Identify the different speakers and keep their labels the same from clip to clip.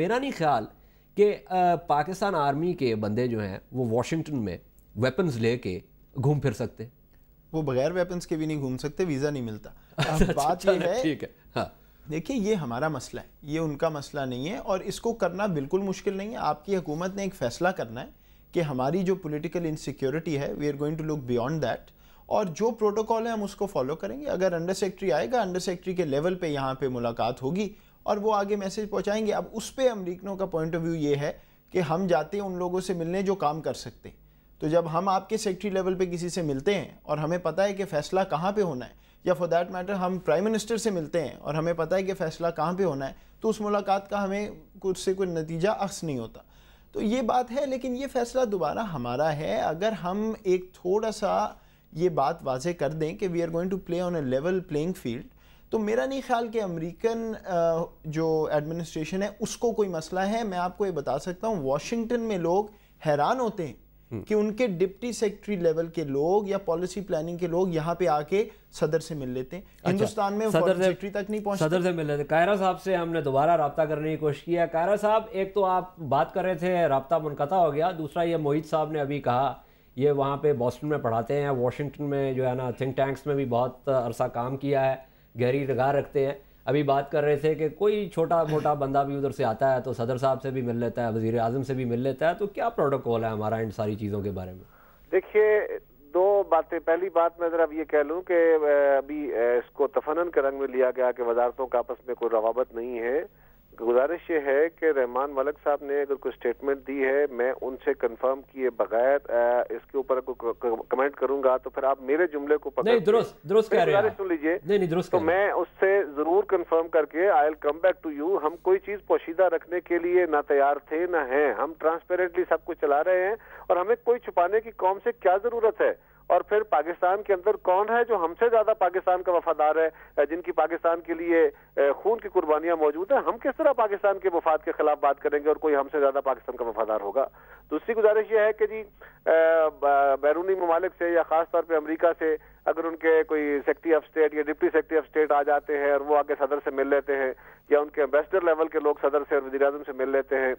Speaker 1: मेरा नहीं ख्याल कि पाकिस्तान आर्मी के बंदे जो हैं वो वाशिंगटन में वेपन्स लेके घूम फिर सकते
Speaker 2: वो बगैर वेपन्स के भी नहीं घूम सकते वीज़ा नहीं मिलता अच्छा, बात ये है ठीक है हाँ देखिए ये हमारा मसला है ये उनका मसला नहीं है और इसको करना बिल्कुल मुश्किल नहीं है आपकी हुकूमत ने एक फ़ैसला करना है कि हमारी जो पॉलिटिकल इनसिक्योरिटी है we are going to look beyond that और जो प्रोटोकॉल है हम उसको फॉलो करेंगे अगर अंडर सेक्रेटरी आएगा अंडर सेक्रेटरी के लेवल पे यहाँ पे मुलाकात होगी और वो आगे मैसेज पहुंचाएंगे अब उस पर अमरीकनों का पॉइंट ऑफ व्यू ये है कि हम जाते हैं उन लोगों से मिलने जो काम कर सकते हैं तो जब हम आपके सेक्रेटरी लेवल पे किसी से मिलते हैं और हमें पता है कि फ़ैसला कहाँ पे होना है या फॉर देट मैटर हम प्राइम मिनिस्टर से मिलते हैं और हमें पता है कि फ़ैसला कहाँ पे होना है तो उस मुलाकात का हमें कुछ से कोई नतीजा अक्स नहीं होता तो ये बात है लेकिन ये फ़ैसला दोबारा हमारा है अगर हम एक थोड़ा सा ये बात वाजह कर दें कि we are going to play on a level playing field तो मेरा नहीं ख्याल कि अमेरिकन जो एडमिनिस्ट्रेशन है उसको कोई मसला है मैं आपको ये बता सकता हूँ वाशिंगटन में लोग हैरान होते हैं हम्म। कि उनके डिप्टी सेक्रेटरी लेवल के लोग या पॉलिसी प्लानिंग के लोग यहाँ पे आके सदर से मिल लेते हैं अच्छा, हिंदुस्तान में सदर से, तक नहीं पहुँच सदर से
Speaker 1: मिल लेते कायरा साहब से हमने दोबारा रबता करने की कोशिश किया कायरा साहब एक तो आप बात कर रहे थे रबता मुनकता हो गया दूसरा ये मोहित साहब ने अभी कहा ये वहाँ पे बॉस्टन में पढ़ाते हैं वाशिंगटन में जो है ना थिंक टैंक्स में भी बहुत अरसा काम किया है गहरी निगाह रखते हैं अभी बात कर रहे थे कि कोई छोटा मोटा बंदा भी उधर से आता है तो सदर साहब से भी मिल लेता है वजीर आजम से भी मिल लेता है तो क्या प्रोटोकॉल है हमारा इन सारी चीज़ों के बारे में
Speaker 3: देखिए दो बातें पहली बात मैं जरा ये कह लूँ कि अभी इसको तफनन के रंग में लिया गया कि वजारतों का आपस में कोई रवाबत नहीं है गुजारिश ये है कि रहमान मलक साहब ने अगर कोई स्टेटमेंट दी है मैं उनसे कंफर्म किए बगैर इसके ऊपर कमेंट करूंगा तो फिर आप मेरे जुमले को नहीं
Speaker 1: दुरुस्त कह रहे हैं सुन लीजिए नहीं नहीं दुरुस्त तो मैं
Speaker 3: उससे जरूर कंफर्म करके I will come back to you हम कोई चीज पोशीदा रखने के लिए ना तैयार थे ना है हम ट्रांसपेरेंटली सब कुछ चला रहे हैं और हमें कोई छुपाने की कौम से क्या जरूरत है और फिर पाकिस्तान के अंदर कौन है जो हमसे ज्यादा पाकिस्तान का वफादार है जिनकी पाकिस्तान के लिए खून की कुर्बानियां मौजूद है हम किस तरह पाकिस्तान के मफाद के खिलाफ बात करेंगे और कोई हमसे ज्यादा पाकिस्तान का वफादार होगा दूसरी तो गुजारिश यह है कि जी बैरूनी ममालिक से या खासतौर पर अमरीका से अगर उनके कोई सेक्रेटरी ऑफ स्टेट या डिप्टी सेक्रेटरी ऑफ स्टेट आ जाते हैं और वो आगे सदर से मिल लेते हैं या उनके एम्बेसडर लेवल के लोग सदर से और वजीर से मिल लेते हैं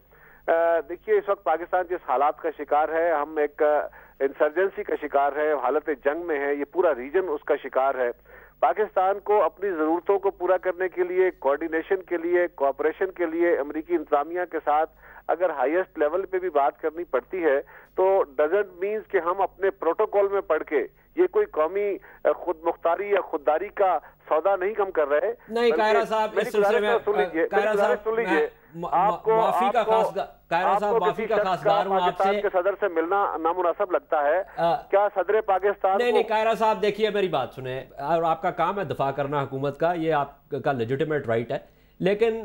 Speaker 3: देखिए इस वक्त पाकिस्तान जिस हालात का शिकार है हम एक इंसर्जेंसी का शिकार है हालत जंग में है ये पूरा रीजन उसका शिकार है पाकिस्तान को अपनी ज़रूरतों को पूरा करने के लिए कोऑर्डिनेशन के लिए कोऑपरेशन के लिए अमरीकी इंतजामिया के साथ अगर हाईएस्ट लेवल पे भी बात करनी पड़ती है तो डजेंट मीन्स कि हम अपने प्रोटोकॉल में पढ़ के ये कोई कौमी खुद मुख्तारी या खुददारी का सौदा नहीं कम कर रहे नहीं तो सुन लीजिए सुन लीजिए आपको माफी आपको, का खास कायरा साहब माफी का खासगार हूं आपसे के सदर से मिलना नामुनासिब लगता
Speaker 1: है आ, क्या सदर पाकिस्तान नहीं नहीं कायरा साहब देखिए मेरी बात सुने और आपका काम है दफा करना हुकूमत का ये आपका लेजिटिमेट राइट है लेकिन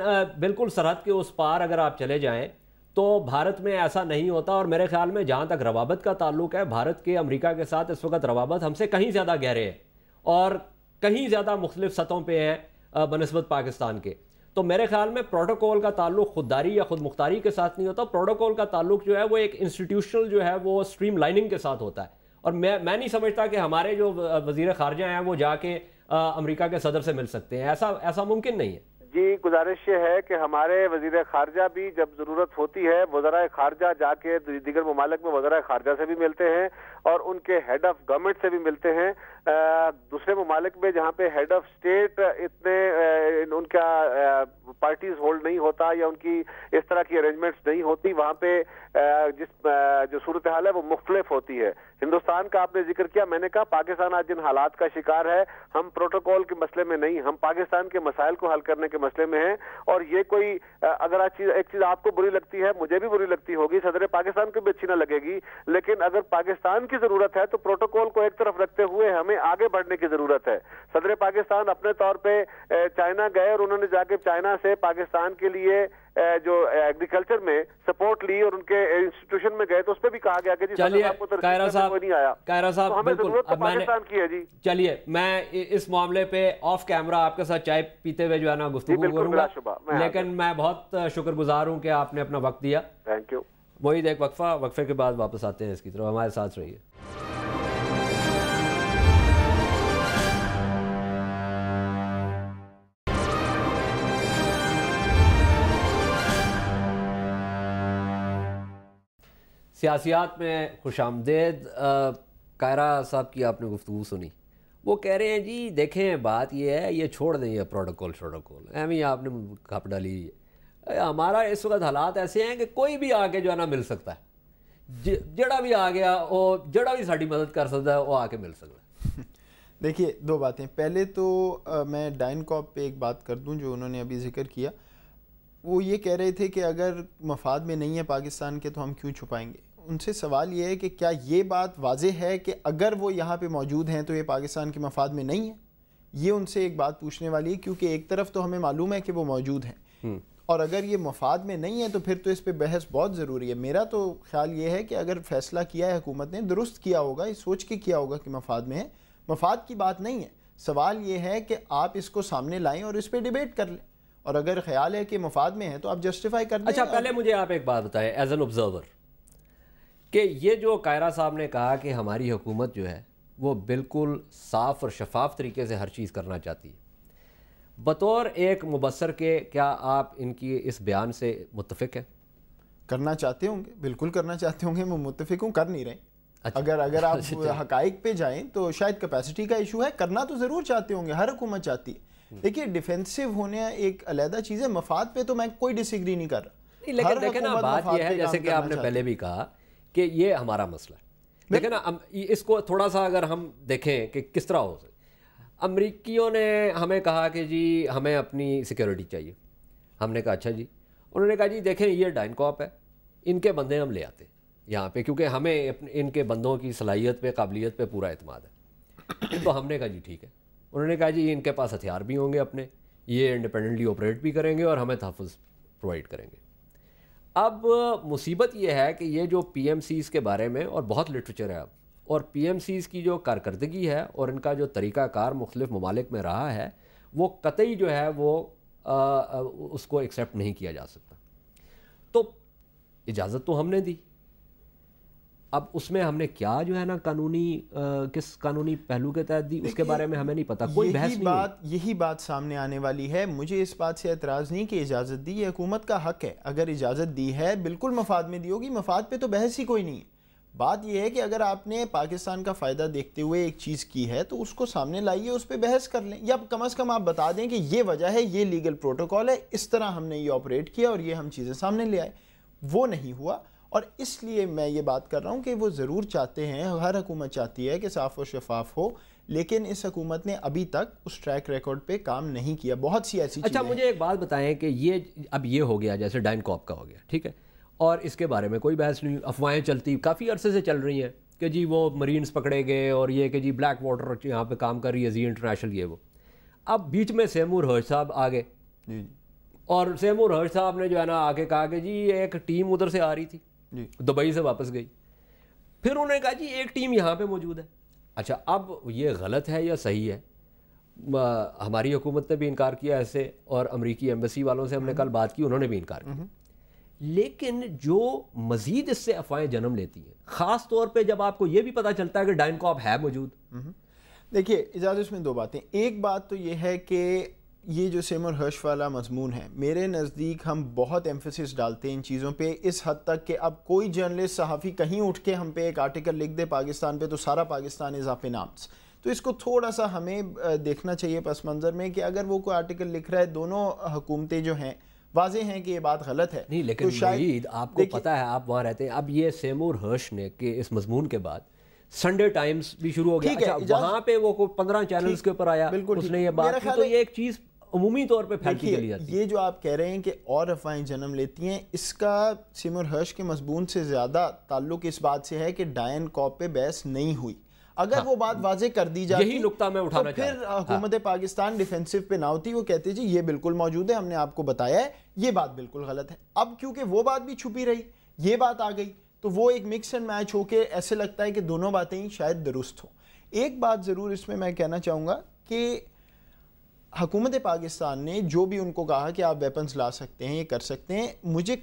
Speaker 1: बिल्कुल सरहद के उस पार अगर आप चले जाएं तो भारत में ऐसा नहीं होता और मेरे ख्याल में जहाँ तक रवाबत का ताल्लुक है भारत के अमरीका के साथ इस वक्त रवाबत हमसे कहीं ज़्यादा गहरे हैं और कहीं ज़्यादा मुख्तलिफ सतहों पर हैं बनस्बत पाकिस्तान के तो मेरे ख्याल में प्रोटोकॉल का ताल्लुक खुददारी या खुद मुख्तारी के साथ नहीं होता प्रोटोकॉल का ताल्लुक जो है वो एक इंस्टीट्यूशनल जो है वो स्ट्रीम लाइनिंग के साथ होता है और मैं मैं नहीं समझता कि हमारे जो वजीर खारजा हैं वो जाके अमरीका के सदर से मिल सकते हैं ऐसा ऐसा मुमकिन नहीं है
Speaker 3: जी गुजारिश ये है कि हमारे वजीर खारजा भी जब ज़रूरत होती है वजरा खारजा जाके दीगर ममालक में वजरा खारजा से भी मिलते हैं और उनके हेड ऑफ गवर्नमेंट से भी मिलते हैं दूसरे ममालिक में जहाँ पे हेड ऑफ स्टेट इतने उनका पार्टीज होल्ड नहीं होता या उनकी इस तरह की अरेंजमेंट्स नहीं होती वहाँ पे जिस जो सूरत हाल है वो मुख्तलिफ होती है हिंदुस्तान का आपने जिक्र किया मैंने कहा पाकिस्तान आज जिन हालात का शिकार है हम प्रोटोकॉल के मसले में नहीं हम पाकिस्तान के मसाइल को हल करने के मसले में हैं और ये कोई अगर आज चीज एक चीज आपको बुरी लगती है मुझे भी बुरी लगती होगी सदर पाकिस्तान को भी अच्छी ना लगेगी लेकिन अगर पाकिस्तान की जरूरत है तो प्रोटोकॉल को एक तरफ रखते हुए हमें हमें आगे बढ़ने की जरूरत है सदर पाकिस्तान अपने तौर पे चाइना गए और उन्होंने जाके चाइना से पाकिस्तान के लिए जो एग्रीकल्चर में सपोर्ट ली और उनके इंस्टीट्यूशन में गए तो उस पर भी कहा गया कि जी आपको तो नहीं आया कायरा साहब तो हमें जरूरत तो पाकिस्तान की है जी
Speaker 1: चलिए मैं इस मामले पे ऑफ कैमरा आपके साथ चाय पीते हुए जो है ना गुफ्तु करूंगा लेकिन मैं बहुत शुक्रगुजार हूं कि आपने अपना वक्त दिया थैंक यू वही देख वक्फा वक्फे के बाद वापस आते हैं इसकी तरफ हमारे साथ रहिए सियासियात में खुश आमदेद कायरा साहब की आपने गुफ्तु सुनी वो कह रहे हैं जी देखें बात ये है ये छोड़ दें ये प्रोटोकॉल प्रोटोकॉल एम ही आपने खप डाली हमारा इस वक्त हालात ऐसे हैं कि कोई भी आके जो है ना मिल सकता है जड़ा भी आ गया वो जड़ा भी साड़ी मदद कर सकता है वो आके मिल सकता है
Speaker 2: देखिए दो बातें पहले तो आ, मैं डाइन कॉप पर एक बात कर दूँ जो उन्होंने अभी जिक्र किया वो ये कह रहे थे कि अगर मफाद में नहीं है पाकिस्तान के तो हम क्यों छुपाएंगे उनसे सवाल ये है कि क्या ये बात वाज है कि अगर वो यहाँ पे मौजूद हैं तो ये पाकिस्तान के मफाद में नहीं है ये उनसे एक बात पूछने वाली है क्योंकि एक तरफ तो हमें मालूम है कि वो मौजूद हैं हम्म। और अगर ये मफाद में नहीं है तो फिर तो इस पर बहस बहुत ज़रूरी है मेरा तो ख्याल ये है कि अगर फैसला किया है हुकूमत ने दुरुस्त किया होगा ये सोच के किया होगा कि मफाद में है मफाद की बात नहीं है सवाल ये है कि आप इसको सामने लाएं और इस पर डिबेट कर लें और अगर ख्याल है कि मफाद में है तो आप जस्टिफाई कर अच्छा पहले
Speaker 1: मुझे आप एक बात बताएं एज एन ऑब्ज़र्वर कि ये जो कायरा साहब ने कहा कि हमारी हुकूमत जो है वो बिल्कुल साफ़ और शफाफ तरीके से हर चीज़ करना चाहती है बतौर एक मुबसर के क्या आप इनकी इस बयान से मुतफिक
Speaker 2: हैं करना चाहते होंगे बिल्कुल करना चाहते होंगे मैं मुतफिक हूँ कर नहीं रहे अच्छा। अगर अगर आप अच्छा। हकाइक पे जाएं तो शायद कैपेसिटी का इशू है करना तो ज़रूर चाहते होंगे हर हुकूमत चाहती है हम्म। देखिए डिफेंसिव होने एक अलहदा चीज़ है मफाद पे तो मैं कोई डिसग्री नहीं कर रहा लेकिन देखे ना बात यह है जैसे कि आपने पहले भी कहा कि ये हमारा मसला है
Speaker 1: देखे ना इसको थोड़ा सा अगर हम देखें कि किस तरह हो सके अमरीकियों ने हमें कहा कि जी हमें अपनी सिक्योरिटी चाहिए हमने कहा अच्छा जी उन्होंने कहा जी देखें ये डाइन कॉप है इनके बंदे हम ले आते हैं यहाँ पे क्योंकि हमें इनके बंदों की सलाहियत पे काबिलियत पे पूरा अतमाद है तो हमने कहा जी ठीक है उन्होंने कहा जी इनके पास हथियार भी होंगे अपने ये इंडिपेंडेंटली ऑपरेट भी करेंगे और हमें तहफ़ प्रोवाइड करेंगे अब मुसीबत यह है कि ये जो पी एम सीज़ के बारे में और बहुत लिटरेचर है अब और पी एम सीज़ की जो कारकर्दगी है और इनका जो तरीक़ाकार मुख्तफ ममालिक में रहा है वो कतई जो है वो आ, उसको एक्सेप्ट नहीं किया जा सकता तो इजाज़त तो हमने दी अब उसमें हमने क्या जो है
Speaker 2: ना कानूनी किस कानूनी पहलू के तहत दी उसके बारे में हमें नहीं पता कोई बहस बात यही बात सामने आने वाली है मुझे इस बात से एतराज़ नहीं कि इजाज़त दी ये हुकूमत का हक है अगर इजाज़त दी है बिल्कुल मफाद में दी होगी मफाद पर तो बहस ही कोई नहीं है बात यह है कि अगर आपने पाकिस्तान का फ़ायदा देखते हुए एक चीज़ की है तो उसको सामने लाइए उस पर बहस कर लें या कम अज़ कम आप बता दें कि ये वजह है ये लीगल प्रोटोकॉल है इस तरह हमने ये ऑपरेट किया और ये हम चीज़ें सामने ले आए वो नहीं हुआ और इसलिए मैं ये बात कर रहा हूँ कि वो ज़रूर चाहते हैं हर हकूमत चाहती है कि साफ़ व शफाफ हो लेकिन इस हकूमत ने अभी तक उस ट्रैक रिकॉर्ड पे काम नहीं किया बहुत सी ऐसी अच्छा मुझे
Speaker 1: एक बात बताएं कि ये अब ये हो गया जैसे डाइन कॉप का हो गया ठीक है और इसके बारे में कोई बहस नहीं अफवाहें चलती काफ़ी अरसे से चल रही हैं कि जी वो मरीन्स पकड़े गए और ये कि जी ब्लैक वाटर यहाँ पर काम कर रही है जी इंटरनेशनल ये वो अब बीच में सैमूर हर्ष साहब आ गए और सैमूर हर्ष साहब ने जो है ना आके कहा कि जी एक टीम उधर से आ रही थी दुबई से वापस गई फिर उन्होंने कहा जी एक टीम यहाँ पे मौजूद है अच्छा अब ये गलत है या सही है हमारी हुकूमत ने भी इनकार किया ऐसे और अमरीकी एम्बेसी वालों से हमने हम्म। कल बात की उन्होंने भी इनकार किया हम्म। लेकिन जो मज़ीद इससे अफवाहें जन्म लेती हैं ख़ास तौर पे जब आपको यह भी पता
Speaker 2: चलता है कि डाइन कॉप है मौजूद हम्म। देखिए इजाज़त में दो बातें एक बात तो यह है कि ये जो सेम और हर्ष वाला मजमून है मेरे नज़दीक हम बहुत एम्फोसिस डालते हैं इन चीज़ों पे इस हद तक कि अब कोई जर्नलिस्ट सहाफ़ी कहीं उठ के हम पे एक आर्टिकल लिख दे पाकिस्तान पे तो सारा पाकिस्तान इज़ आप नाम्स तो इसको थोड़ा सा हमें देखना चाहिए पस मंज़र में कि अगर वो कोई आर्टिकल लिख रहा है दोनों हुकूमतें जो हैं वाजे हैं कि ये बात गलत है नहीं लेकिन
Speaker 1: तो शायद आपको पता है आप वहाँ रहते हैं अब ये सेमूर हर्ष ने कि इस मजमून के बाद
Speaker 2: संडे टाइम्स भी शुरू हो गया अच्छा, वहां पे वो पंद्रह चैनल्स के ऊपर आया उसने ये बात तो ये एक चीज़ अमूमी तौर पर फैलती चली जाती है ये जो आप कह रहे हैं कि और अफवाहें जन्म लेती हैं इसका सिमर हर्ष के मजमून से ज़्यादा ताल्लुक इस बात से है कि डायन कॉप पे बहस नहीं हुई अगर हाँ, वो बात वाजे कर दी जाए यही नुकता मैं उठा तो रहा फिर हाँ। हुकूमत हाँ, पाकिस्तान डिफेंसिव पे ना होती वो कहते जी ये बिल्कुल मौजूद है हमने आपको बताया है ये बात बिल्कुल गलत है अब क्योंकि वो बात भी छुपी रही ये बात आ गई तो वो एक मिक्स एंड मैच होके ऐसे लगता है कि दोनों बातें ही शायद दुरुस्त हो एक बात ज़रूर इसमें मैं कहना चाहूँगा कि हकूमत पाकिस्तान ने जो भी उनको कहा कि आप वेपन्स ला सकते हैं ये कर सकते हैं मुझे